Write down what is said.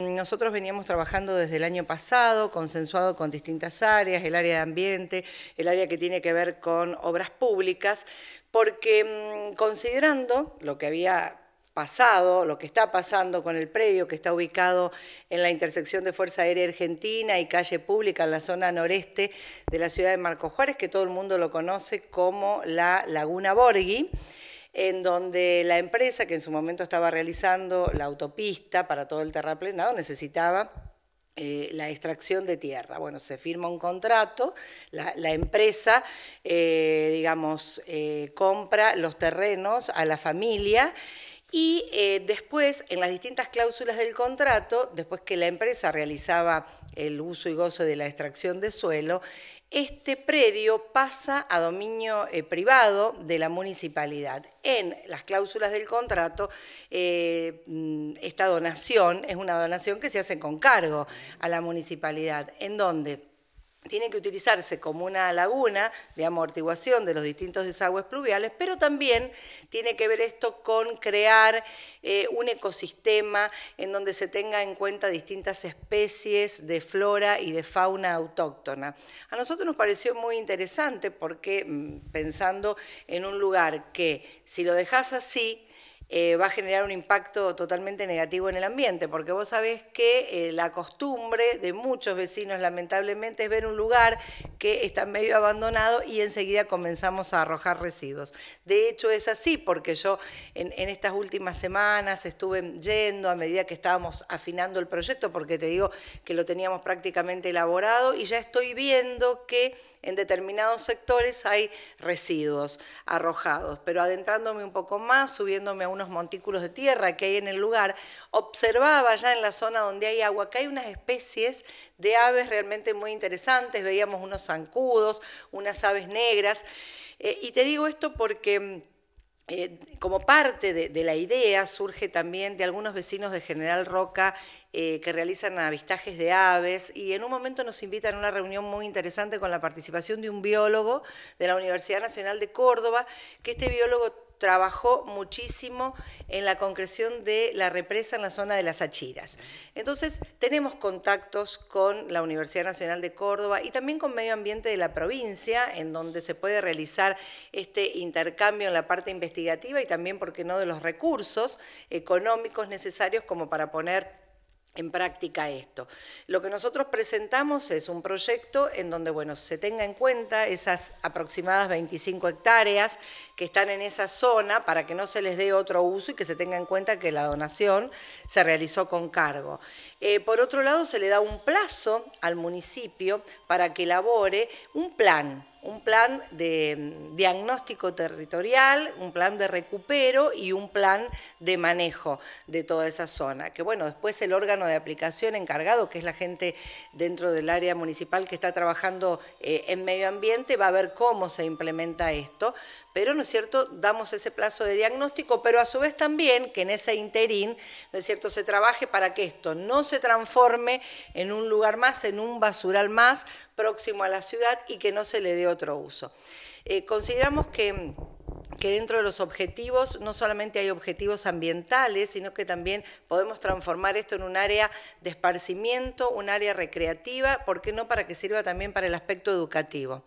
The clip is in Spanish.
Nosotros veníamos trabajando desde el año pasado, consensuado con distintas áreas, el área de ambiente, el área que tiene que ver con obras públicas, porque mm, considerando lo que había pasado, lo que está pasando con el predio que está ubicado en la intersección de Fuerza Aérea Argentina y Calle Pública en la zona noreste de la ciudad de Marco Juárez, que todo el mundo lo conoce como la Laguna Borghi en donde la empresa que en su momento estaba realizando la autopista para todo el terraplenado necesitaba eh, la extracción de tierra. Bueno, se firma un contrato, la, empresa, eh, digamos, eh, compra los terrenos a la familia. Y después, en las distintas cláusulas del contrato, después que la empresa realizaba el uso y gozo de la extracción de suelo, este predio pasa a dominio eh, privado de la municipalidad. En las cláusulas del contrato, eh, mm, esta donación es una donación que se hace con cargo a la municipalidad, en donde tiene que utilizarse como una laguna de amortiguación de los distintos desagües pluviales, pero también tiene que ver esto con crear eh, un ecosistema en donde se tenga en cuenta distintas especies de flora y de fauna autóctona. A nosotros nos pareció muy interesante porque mm, pensando en un lugar que si lo dejas así, eh, va a generar un impacto totalmente negativo en el ambiente, porque vos sabés que eh, la costumbre de muchos vecinos lamentablemente es ver un lugar que está medio abandonado y enseguida comenzamos a arrojar residuos. De hecho es así, porque yo en estas últimas semanas estuve yendo a medida que estábamos afinando el proyecto, porque te digo que lo teníamos prácticamente elaborado y ya estoy viendo que en determinados sectores hay residuos arrojados. Pero adentrándome un poco más, subiéndome a unos montículos de tierra que hay en el lugar, observaba ya en la zona donde hay agua que hay unas especies de aves realmente muy interesantes. Veíamos unos zancudos, unas aves negras. Eh, y te digo esto porque mm, eh, como parte de, la idea surge también de algunos vecinos de General Roca eh, que realizan avistajes de aves y en un momento nos invitan a una reunión muy interesante con la participación de un biólogo de la Universidad Nacional de Córdoba, que este biólogo trabajó muchísimo en la concreción de la represa en la zona de las Achiras. Entonces, tenemos contactos con la Universidad Nacional de Córdoba y también con Medio Ambiente de la provincia, en donde se puede realizar este intercambio en la parte investigativa y también, ¿por qué no?, de los recursos económicos necesarios como para poner en práctica esto. Lo que nosotros presentamos es un proyecto en donde bueno, se tenga en cuenta esas aproximadas 25 hectáreas que están en esa zona para que no se les dé otro uso y que se tenga en cuenta que la donación se realizó con cargo. Eh, por otro lado, se le da un plazo al municipio para que elabore un plan un plan de mm, diagnóstico territorial, un plan de recupero y un plan de manejo de toda esa zona. Que bueno, después el órgano de aplicación encargado, que es la gente dentro del área municipal que está trabajando eh, en medio ambiente, va a ver cómo se implementa esto. Pero, ¿no es cierto?, damos ese plazo de diagnóstico, pero a su vez también que en ese interín, ¿no es cierto?, se trabaje para que esto no se transforme en un lugar más, en un basural más, próximo a la ciudad y que no se le dé otro uso. Eh, consideramos que que dentro de los objetivos no solamente hay objetivos ambientales, sino que también podemos transformar esto en un área de esparcimiento, un área recreativa, ¿por qué no? Para que sirva también para el aspecto educativo.